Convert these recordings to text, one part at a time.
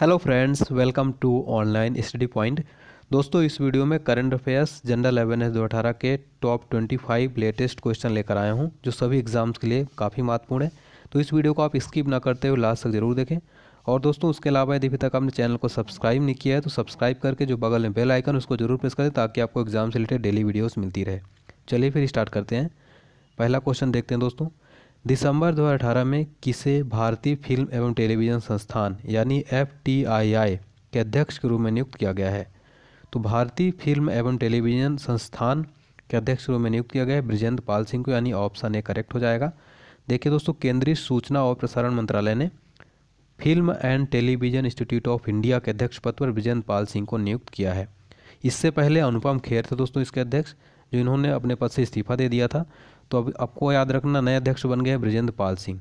hello friends welcome to online study point दोस्तों इस video में करंट अफेयर्स जनरल अवेयरनेस दो अठारह के top twenty five latest question लेकर आया हूं जो सभी एग्जाम्स के लिए काफ़ी महत्वपूर्ण है तो इस वीडियो को आप स्किप ना करते हुए लास्ट तक जरूर देखें और दोस्तों उसके अलावा यदि अभी तक आपने चैनल को सब्सक्राइब नहीं किया है तो सब्सक्राइब करके जो बगल में बेल आइकन उसको जरूर प्रेस करें ताकि आपको एग्जाम से रिलेटेड डेली वीडियोज़ मिलती रहे चलिए फिर स्टार्ट करते हैं पहला क्वेश्चन देखते हैं दोस्तों दिसंबर 2018 में किसे भारतीय फिल्म एवं टेलीविज़न संस्थान यानी एफ के अध्यक्ष के रूप में नियुक्त किया गया है तो भारतीय फिल्म एवं टेलीविज़न संस्थान के अध्यक्ष के रूप में नियुक्त किया गया है ब्रिजेंद्र पाल सिंह को यानी ऑप्शन ए करेक्ट हो जाएगा देखिए दोस्तों केंद्रीय सूचना और प्रसारण मंत्रालय ने film and television institute of India के अध्यक्ष पद पर ब्रिजेंद्र पाल सिंह को नियुक्त किया है इससे पहले अनुपम खेर थे दोस्तों इसके अध्यक्ष जो इन्होंने अपने पद से इस्तीफा दे दिया था तो अब आपको याद रखना नए अध्यक्ष बन गए Brajendra Pal Singh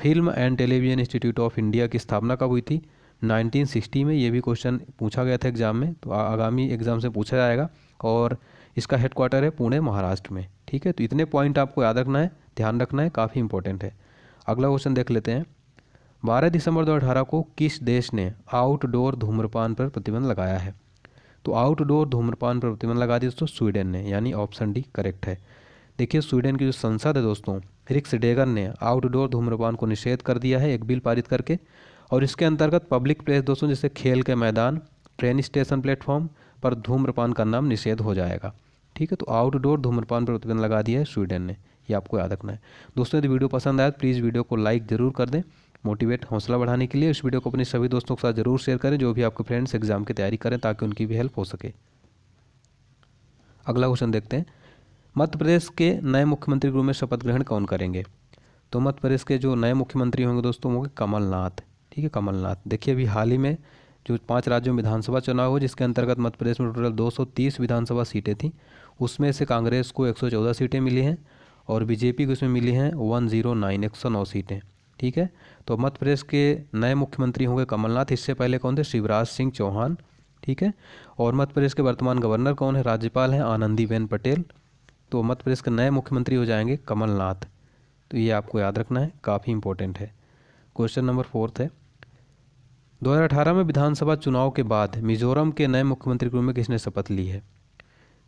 film and television institute of India की स्थापना कब हुई थी 1960 में ये भी क्वेश्चन पूछा गया था एग्ज़ाम में तो आगामी एग्ज़ाम से पूछा जाएगा और इसका हेडक्वार्टर है पुणे महाराष्ट्र में ठीक है तो इतने पॉइंट आपको याद रखना है ध्यान रखना है काफ़ी इंपॉर्टेंट है अगला क्वेश्चन देख लेते हैं बारह दिसंबर दो को किस देश ने आउटडोर धूम्रपान पर प्रतिबंध लगाया है तो आउटडोर धूम्रपान पर प्रतिबंध लगा दिया दोस्तों स्वीडन ने यानी ऑप्शन डी करेक्ट है देखिए स्वीडन की जो संसद है दोस्तों रिक्स डेगर ने आउटडोर धूम्रपान को निषेध कर दिया है एक बिल पारित करके और इसके अंतर्गत पब्लिक प्लेस दोस्तों जैसे खेल के मैदान ट्रेन स्टेशन प्लेटफॉर्म पर धूम्रपान का नाम निषेध हो जाएगा ठीक है तो आउटडोर धूम्रपान पर प्रतिबंध लगा दिया है स्वीडन ने ये आपको याद रखना है दोस्तों यदि वीडियो पसंद आए तो प्लीज़ वीडियो को लाइक ज़रूर कर दें मोटिवेट हौसला बढ़ाने के लिए इस वीडियो को अपने सभी दोस्तों के साथ जरूर शेयर करें जो भी आपके फ्रेंड्स एग्जाम की तैयारी करें ताकि उनकी भी हेल्प हो सके अगला क्वेश्चन देखते हैं मध्य प्रदेश के नए मुख्यमंत्री के रूप में शपथ ग्रहण कौन करेंगे तो मध्य प्रदेश के जो नए मुख्यमंत्री होंगे दोस्तों वो कमलनाथ ठीक है कमलनाथ देखिए अभी हाल ही में जो पाँच राज्यों में विधानसभा चुनाव हो जिसके अंतर्गत मध्य प्रदेश में टोटल 230 विधानसभा सीटें थीं उसमें से कांग्रेस को 114 सीटें मिली हैं और बीजेपी को इसमें मिली हैं वन जीरो सीटें ठीक है तो मध्य प्रदेश के नए मुख्यमंत्री होंगे कमलनाथ इससे पहले कौन थे शिवराज सिंह चौहान ठीक है और मध्य प्रदेश के वर्तमान गवर्नर कौन है राज्यपाल हैं आनंदीबेन पटेल तो मध्य प्रदेश के नए मुख्यमंत्री हो जाएंगे कमलनाथ तो ये आपको याद रखना है काफ़ी इंपॉर्टेंट है क्वेश्चन नंबर फोर्थ है 2018 में विधानसभा चुनाव के बाद मिजोरम के नए मुख्यमंत्री के रूप में किसने शपथ ली है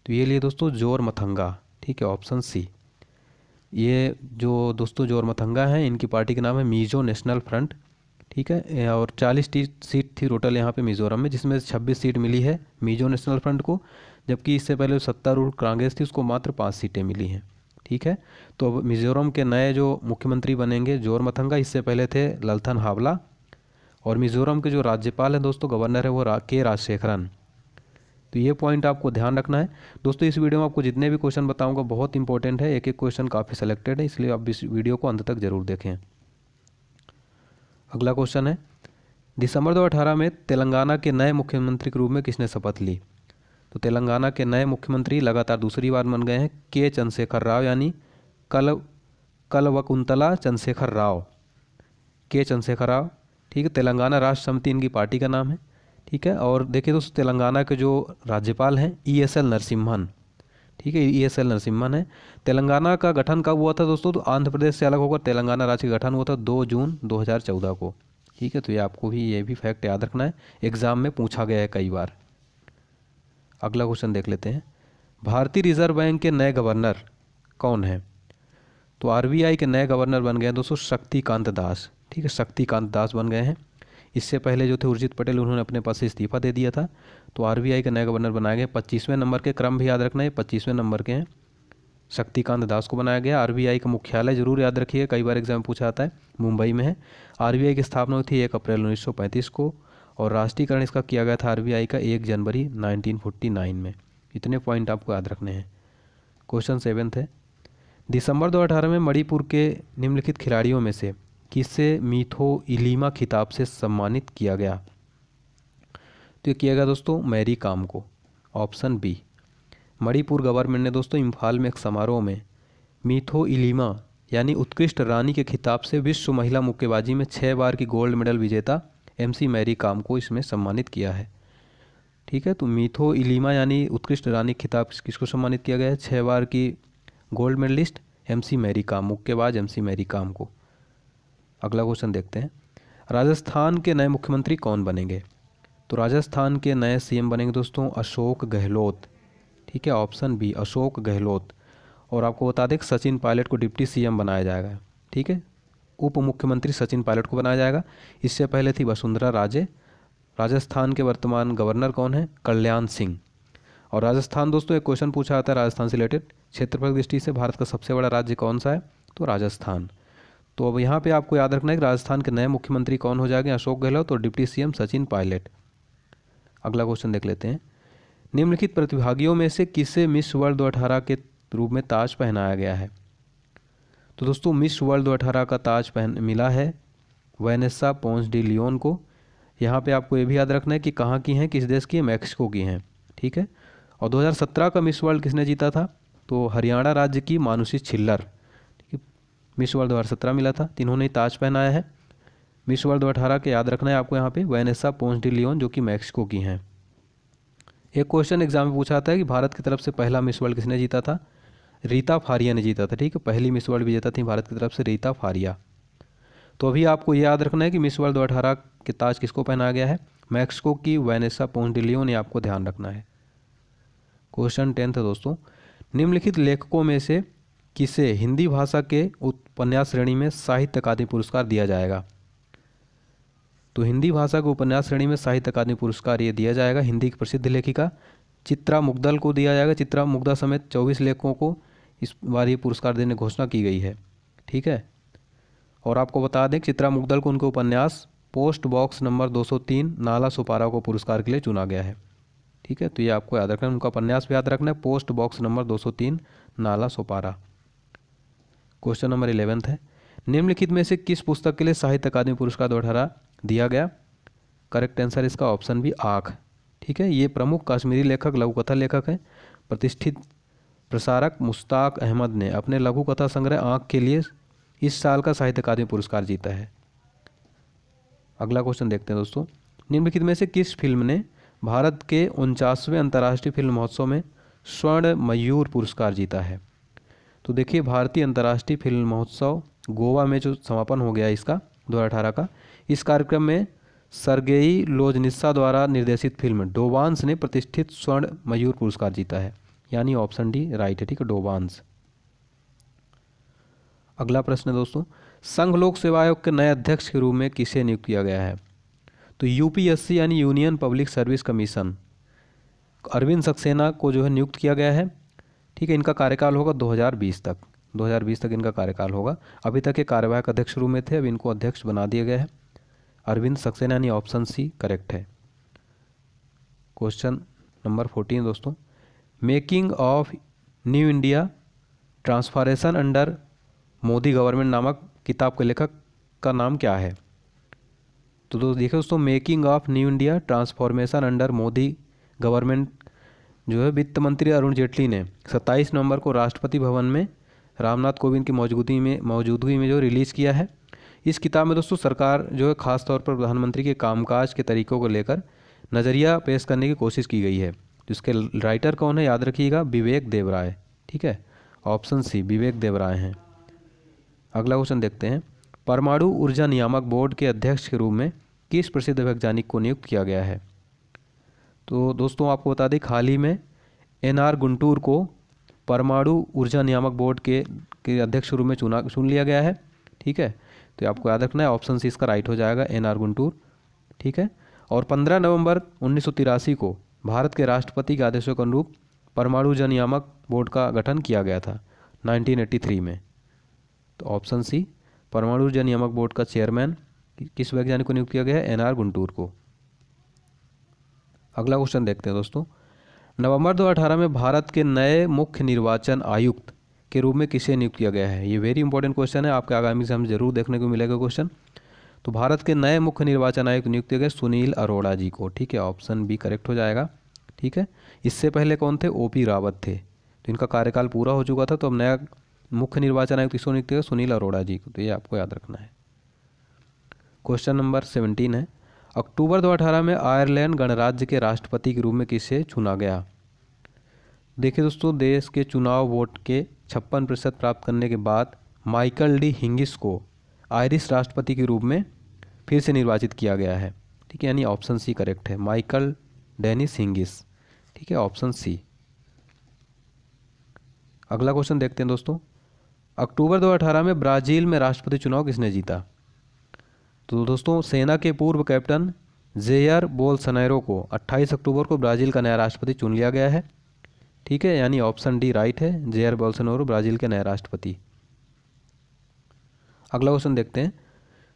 तो ये लिए दोस्तों जोर मथंगा ठीक है ऑप्शन सी ये जो दोस्तों जोर मथंगा हैं इनकी पार्टी का नाम है मिजो नेशनल फ्रंट ठीक है और 40 सीट थी टोटल यहाँ पे मिजोरम में जिसमें 26 सीट मिली है मिजो नेशनल फ्रंट को जबकि इससे पहले सत्तारूढ़ कांग्रेस थी उसको मात्र पाँच सीटें मिली हैं ठीक है तो अब मिजोरम के नए जो मुख्यमंत्री बनेंगे जोर मथंगा इससे पहले थे ललथन हावला और मिजोरम के जो राज्यपाल हैं दोस्तों गवर्नर है वो रा, के राजशेखरन तो ये पॉइंट आपको ध्यान रखना है दोस्तों इस वीडियो में आपको जितने भी क्वेश्चन बताऊंगा बहुत इंपॉर्टेंट है एक एक क्वेश्चन काफ़ी सेलेक्टेड है इसलिए आप इस वीडियो को अंत तक जरूर देखें अगला क्वेश्चन है दिसंबर दो में तेलंगाना के नए मुख्यमंत्री के रूप में किसने शपथ ली तो तेलंगाना के नए मुख्यमंत्री लगातार दूसरी बार बन गए हैं के चंद्रशेखर राव यानी कल कलवकुंतला चंद्रशेखर राव के चंद्रशेखर राव ठीक है तेलंगाना राष्ट्र समिति इनकी पार्टी का नाम है ठीक है और देखिए दोस्तों तेलंगाना के जो राज्यपाल हैं ई एस एल नरसिम्हन ठीक है ई एस एल नरसिम्हन है तेलंगाना का गठन कब हुआ था दोस्तों तो आंध्र प्रदेश से अलग होकर तेलंगाना राज्य का गठन हुआ था दो जून दो को ठीक है तो ये आपको भी ये भी फैक्ट याद रखना है एग्ज़ाम में पूछा गया है कई बार अगला क्वेश्चन देख लेते हैं भारतीय रिजर्व बैंक के नए गवर्नर कौन हैं तो आरबीआई के नए गवर्नर बन गए हैं दोस्तों शक्तिकांत दास ठीक है शक्तिकांत दास बन गए हैं इससे पहले जो थे उर्जित पटेल उन्होंने अपने पास से इस्तीफा दे दिया था तो आरबीआई के नए गवर्नर बनाए गए पच्चीसवें नंबर के क्रम भी याद रखना है पच्चीसवें नंबर के हैं शक्तिकांत दास को बनाया गया आरबीआई का मुख्यालय जरूर याद रखिए कई बार एग्जाम पूछा आता है मुंबई में है आर की स्थापना हुई थी एक अप्रैल 1935 को और राष्ट्रीयकरण इसका किया गया था आरबीआई का एक जनवरी 1949 में इतने पॉइंट आपको याद रखने हैं क्वेश्चन सेवेंथ है दिसंबर 2018 में मणिपुर के निम्नलिखित खिलाड़ियों में से किसे मीथो इलीमा खिताब से सम्मानित किया गया तो ये किया गया दोस्तों मैरी काम को ऑप्शन बी मणिपुर गवर्नमेंट ने दोस्तों इम्फाल में एक समारोह में मीथो इलीमा यानी उत्कृष्ट रानी के खिताब से विश्व महिला मुक्केबाजी में छः बार की गोल्ड मेडल विजेता एम सी मैरी काम को इसमें सम्मानित किया है ठीक है तो मीथो इलीमा यानी उत्कृष्ट रानी खिताब किसको सम्मानित किया गया है छः बार की gold medalist M C Mary Kom मुक्केबाज एम सी मैरी काम को अगला क्वेश्चन देखते हैं राजस्थान के नए मुख्यमंत्री कौन बनेंगे तो राजस्थान के नए सीएम बनेंगे दोस्तों अशोक गहलोत ठीक है ऑप्शन बी अशोक गहलोत और आपको बता दें सचिन पायलट को डिप्टी सीएम बनाया जाएगा ठीक है उप मुख्यमंत्री सचिन पायलट को बनाया जाएगा इससे पहले थी वसुंधरा राजे राजस्थान के वर्तमान गवर्नर कौन है कल्याण सिंह और राजस्थान दोस्तों एक क्वेश्चन पूछा जाता है राजस्थान से रिलेटेड क्षेत्रफल दृष्टि से भारत का सबसे बड़ा राज्य कौन सा है तो राजस्थान तो अब यहाँ पे आपको याद रखना है कि राजस्थान के नए मुख्यमंत्री कौन हो जाएंगे अशोक गहलोत और डिप्टी सीएम सचिन पायलट अगला क्वेश्चन देख लेते हैं निम्नलिखित प्रतिभागियों में से किसे मिस वर्ल्ड दो अठारह के रूप में ताज पहनाया गया है तो दोस्तों मिस वर्ल्ड अठारह का ताज पहन मिला है वेनेसा पोन्स डी लियोन को यहाँ पे आपको ये भी याद रखना है कि कहाँ की हैं किस देश की मैक्सिको की हैं ठीक है और 2017 का मिस वर्ल्ड किसने जीता था तो हरियाणा राज्य की मानुषी छिल्लर ठीक है मिस वर्ल्ड दो हज़ार मिला था इन्होंने ताज पहनाया है मिस वर्ल्ड दो अठारह के याद रखना है आपको यहाँ पे वैनेसा पोन्स डी लियोन जो कि मैक्सिको की हैं एक क्वेश्चन एग्जाम में पूछा था कि भारत की तरफ से पहला मिस वर्ल्ड किसने जीता था रीता फारिया ने जीता था ठीक है पहली मिस वर्ल्ड विजेता थी भारत की तरफ से रीता फारिया तो अभी आपको याद रखना है कि मिस वर्ल्ड दो अठारह के ताज किसको पहनाया गया है मैक्सिको की वैनेसा पोन्डिलियो ने आपको ध्यान रखना है क्वेश्चन टेंथ है दोस्तों निम्नलिखित लेखकों में से किसे हिंदी भाषा के उपन्यास श्रेणी में साहित्य अकादमी पुरस्कार दिया जाएगा तो हिंदी भाषा को उपन्यास श्रेणी में साहित्य अकादमी पुरस्कार ये दिया जाएगा हिंदी की प्रसिद्ध लेखिका चित्रा मुग्दल को दिया जाएगा चित्रा मुग्दा समेत चौबीस लेखकों को इस बार ये पुरस्कार देने की घोषणा की गई है ठीक है और आपको बता दें चित्रा मुग्दल को उनके उपन्यास पोस्ट बॉक्स नंबर 203 नाला सुपारा को पुरस्कार के लिए चुना गया है ठीक है तो ये आपको याद रखना है उनका उपन्यास भी याद रखना है पोस्ट बॉक्स नंबर 203 नाला सोपारा क्वेश्चन नंबर इलेवेंथ है निम्नलिखित में से किस पुस्तक के लिए साहित्य अकादमी पुरस्कार दो दिया गया करेक्ट आंसर इसका ऑप्शन भी आँख ठीक है ये प्रमुख कश्मीरी लेखक लघुकथा लेखक हैं प्रतिष्ठित प्रसारक मुश्ताक अहमद ने अपने लघु कथा संग्रह आँख के लिए इस साल का साहित्य अकादमी पुरस्कार जीता है अगला क्वेश्चन देखते हैं दोस्तों निम्नलिखित में से किस फिल्म ने भारत के उनचासवें अंतर्राष्ट्रीय फिल्म महोत्सव में स्वर्ण मयूर पुरस्कार जीता है तो देखिए भारतीय अंतर्राष्ट्रीय फिल्म महोत्सव गोवा में जो समापन हो गया इसका दो का इस कार्यक्रम में सरगेई लोजनिस्सा द्वारा निर्देशित फिल्म डोवान्स ने प्रतिष्ठित स्वर्ण मयूर पुरस्कार जीता है यानी ऑप्शन डी राइट है ठीक है डोबांस अगला प्रश्न है दोस्तों संघ लोक सेवा आयोग के नए अध्यक्ष के रूप में किसे नियुक्त किया गया है तो यूपीएससी यानी union public service commission Arvind Saxena को जो है नियुक्त किया गया है ठीक है इनका कार्यकाल होगा 2020 तक 2020 तक इनका कार्यकाल होगा अभी तक ये कार्यवाहक अध्यक्ष रूप में थे अब इनको अध्यक्ष बना दिया गया है अरविंद सक्सेना यानी ऑप्शन सी करेक्ट है क्वेश्चन नंबर फोर्टीन दोस्तों making of new India transformation under Modi government नामक किताब के लेखक का नाम क्या है तो दोस्तों देखिए दोस्तों making of new India transformation under Modi government जो है वित्त मंत्री अरुण जेटली ने 27 नवंबर को राष्ट्रपति भवन में रामनाथ कोविंद की मौजूदगी में मौजूदगी में जो रिलीज़ किया है इस किताब में दोस्तों सरकार जो है ख़ासतौर पर प्रधानमंत्री के कामकाज के तरीक़ों को लेकर नज़रिया पेश करने की कोशिश की गई है जिसके राइटर कौन है याद रखिएगा विवेक देवराय ठीक है ऑप्शन सी विवेक देवराय हैं अगला क्वेश्चन देखते हैं परमाणु ऊर्जा नियामक बोर्ड के अध्यक्ष के रूप में किस प्रसिद्ध वैज्ञानिक को नियुक्त किया गया है तो दोस्तों आपको बता दें हाल ही में एन आर गुंटूर को परमाणु ऊर्जा नियामक बोर्ड के के अध्यक्ष रूप में चुना चुन लिया गया है ठीक है तो आपको याद रखना है ऑप्शन सी इसका राइट हो जाएगा एन आर गुंटूर ठीक है और 15 नवंबर उन्नीस को भारत के राष्ट्रपति के आदेशों के अनुरूप परमाणु जन नियामक बोर्ड का गठन किया गया था 1983 में तो ऑप्शन सी परमाणु जन नियामक बोर्ड का चेयरमैन किस वैज्ञानिक को नियुक्त किया गया है एन आर गुंटूर को अगला क्वेश्चन देखते हैं दोस्तों नवंबर 2018 में भारत के नए मुख्य निर्वाचन आयुक्त के रूप में किसे नियुक्त किया गया है ये वेरी इंपॉर्टेंट क्वेश्चन है आपके आगामी से हम जरूर देखने को मिलेगा क्वेश्चन तो भारत के नए मुख्य निर्वाचन आयुक्त नियुक्त गए सुनील अरोड़ा जी को ठीक है ऑप्शन बी करेक्ट हो जाएगा ठीक है इससे पहले कौन थे ओ पी रावत थे तो इनका कार्यकाल पूरा हो चुका था तो अब नया मुख्य निर्वाचन आयुक्त किसको नियुक्त किया सुनील अरोड़ा जी को तो ये आपको याद रखना है क्वेश्चन नंबर सेवनटीन है अक्टूबर अठारह में आयरलैंड गणराज्य के राष्ट्रपति के रूप में किसे चुना गया देखिए दोस्तों देश के चुनाव वोट के छप्पन प्रतिशत प्राप्त करने के बाद माइकल डी हिंगिस को आयरिश राष्ट्रपति के रूप में फिर से निर्वाचित किया गया है ठीक है यानी ऑप्शन सी करेक्ट है माइकल डेनिस हिंगिस ठीक है ऑप्शन सी अगला क्वेश्चन देखते हैं दोस्तों अक्टूबर 2018 में ब्राज़ील में राष्ट्रपति चुनाव किसने जीता तो दोस्तों सेना के पूर्व कैप्टन जेयर बोलसनेरो को 28 अक्टूबर को ब्राज़ील का नया राष्ट्रपति चुन लिया गया है ठीक है यानी ऑप्शन डी राइट है जेयर बोलसनैरो ब्राज़ील के नए राष्ट्रपति अगला क्वेश्चन देखते हैं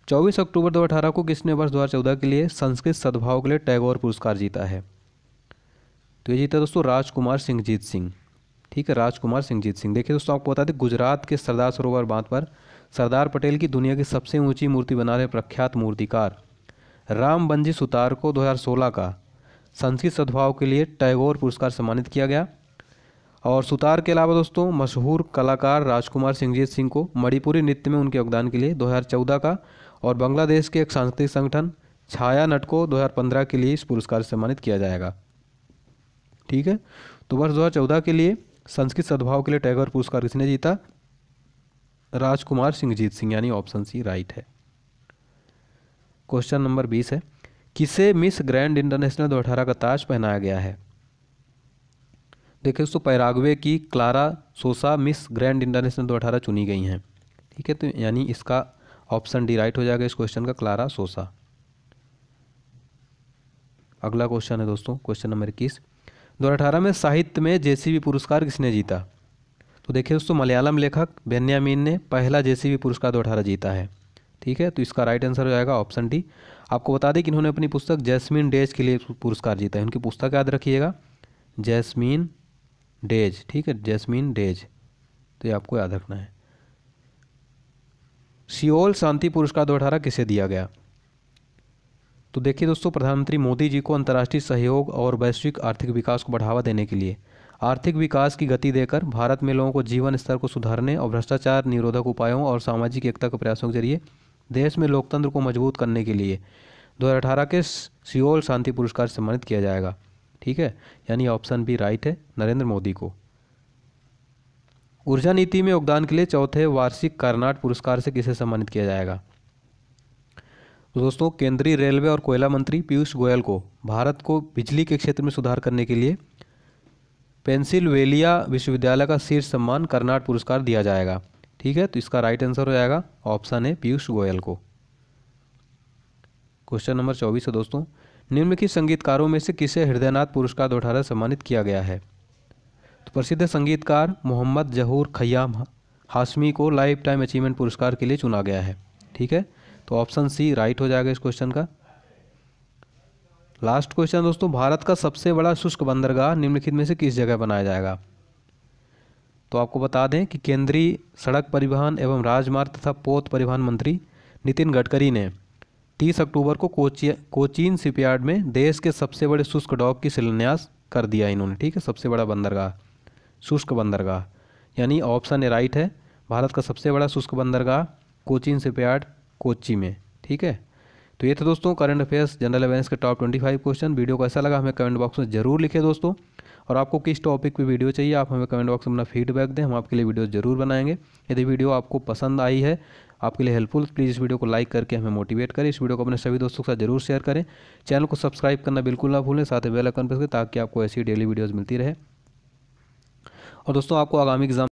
चौबीस अक्टूबर 2018 को किसने वर्ष 2014 के लिए संस्कृत सद्भाव के लिए टैगोर पुरस्कार जीता है तो ये जीता दोस्तों राजकुमार सिंहजीत सिंह ठीक है राजकुमार सिंहजीत सिंह देखिए दोस्तों आपको बता दें गुजरात के सरदार सरोवर बांध पर सरदार पटेल की दुनिया की सबसे ऊंची मूर्ति बना रहे प्रख्यात मूर्तिकार राम बंजी सुतार को 2016 का संस्कृत सद्भाव के लिए टैगोर पुरस्कार सम्मानित किया गया और सुतार के अलावा दोस्तों मशहूर कलाकार राजकुमार सिंहजीत सिंह को मणिपुरी नृत्य में उनके योगदान के लिए 2014 का और बांग्लादेश के एक सांस्कृतिक संगठन छाया नट को 2015 के लिए इस पुरस्कार से सम्मानित किया जाएगा ठीक है तो वर्ष 2014 के लिए संस्कृत सद्भाव के लिए टैगोर पुरस्कार किसने जीता राजकुमार सिंहजीत सिंह यानी ऑप्शन सी राइट है क्वेश्चन नंबर बीस है किसे मिस ग्रैंड इंटरनेशनल दो का ताज पहनाया गया है देखिए दोस्तों पैरागवे की Clara Sosa miss grand international दो अठारह चुनी गई हैं ठीक है तो यानी इसका ऑप्शन डी राइट हो जाएगा इस क्वेश्चन का क्लारा सोसा अगला क्वेश्चन है दोस्तों क्वेश्चन नंबर इक्कीस दो अठारह में साहित्य में जेसीबी पुरस्कार किसने जीता तो देखिए दोस्तों मलयालम लेखक बेन्यामीन ने पहला जेसीबी पुरस्कार दो अठारह जीता है ठीक है तो इसका राइट आंसर हो जाएगा ऑप्शन डी आपको बता दें कि इन्होंने अपनी पुस्तक जैस्मिन डेज के लिए पुरस्कार जीता है उनकी पुस्तक याद रखिएगा जैस्मिन डेज ठीक है जैसमिन डेज तो ये आपको याद रखना है सियोल शांति पुरस्कार दो किसे दिया गया तो देखिए दोस्तों प्रधानमंत्री मोदी जी को अंतर्राष्ट्रीय सहयोग और वैश्विक आर्थिक विकास को बढ़ावा देने के लिए आर्थिक विकास की गति देकर भारत में लोगों को जीवन स्तर को सुधारने और भ्रष्टाचार निरोधक उपायों और सामाजिक एकता के प्रयासों के जरिए देश में लोकतंत्र को मजबूत करने के लिए 2018 के सियोल शांति पुरस्कार सम्मानित किया जाएगा ठीक है यानी ऑप्शन बी राइट है नरेंद्र मोदी को ऊर्जा नीति में योगदान के लिए चौथे वार्षिक कर्नाट पुरस्कार से किसे सम्मानित किया जाएगा दोस्तों केंद्रीय रेलवे और कोयला मंत्री पीयूष गोयल को भारत को बिजली के क्षेत्र में सुधार करने के लिए पेंसिल्वेलिया विश्वविद्यालय का शीर्ष सम्मान कर्नाट पुरस्कार दिया जाएगा ठीक है तो इसका राइट आंसर हो जाएगा ऑप्शन है पीयूष गोयल को क्वेश्चन नंबर चौबीस है दोस्तों निम्नलिखित संगीतकारों में से किसे हृदयनाथ पुरस्कार दो सम्मानित किया गया है तो प्रसिद्ध संगीतकार मोहम्मद जहूर खयाम हाशमी को लाइफ टाइम अचीवमेंट पुरस्कार के लिए चुना गया है ठीक है तो ऑप्शन सी राइट हो जाएगा इस क्वेश्चन का लास्ट क्वेश्चन दोस्तों भारत का सबसे बड़ा शुष्क बंदरगाह निम्नलिखित में से किस जगह बनाया जाएगा तो आपको बता दें कि केंद्रीय सड़क परिवहन एवं राजमार्ग तथा पोत परिवहन मंत्री नितिन गडकरी ने तीस अक्टूबर को कोची कोचीन शिपयार्ड में देश के सबसे बड़े शुष्क डॉक की शिलान्यास कर दिया इन्होंने ठीक है सबसे बड़ा बंदरगाह शुष्क बंदरगाह यानी ऑप्शन ए राइट है भारत का सबसे बड़ा शुष्क बंदरगाह कोचीन शिपयार्ड कोची में ठीक है तो ये थे दोस्तों करंट अफेयर्स जनरल अवेयरनेस के top twenty five question video को ऐसा लगा हमें कमेंट बॉक्स में जरूर लिखे दोस्तों और आपको किस टॉपिक पे वीडियो चाहिए आप हमें कमेंट बॉक्स में अपना फीडबैक दें हम आपके लिए वीडियो ज़रूर बनाएंगे यदि वीडियो आपको पसंद आई है आपके लिए हेल्पफुल प्लीज़ इस वीडियो को लाइक करके हमें मोटिवेट करें इस वीडियो को अपने सभी दोस्तों के साथ जरूर शेयर करें चैनल को सब्सक्राइब करना बिल्कुल ना भूलें साथ ही बेल पर ताकि आपको ऐसी डेली वीडियोज़ मिलती रहे और दोस्तों आपको आगामी एग्जाम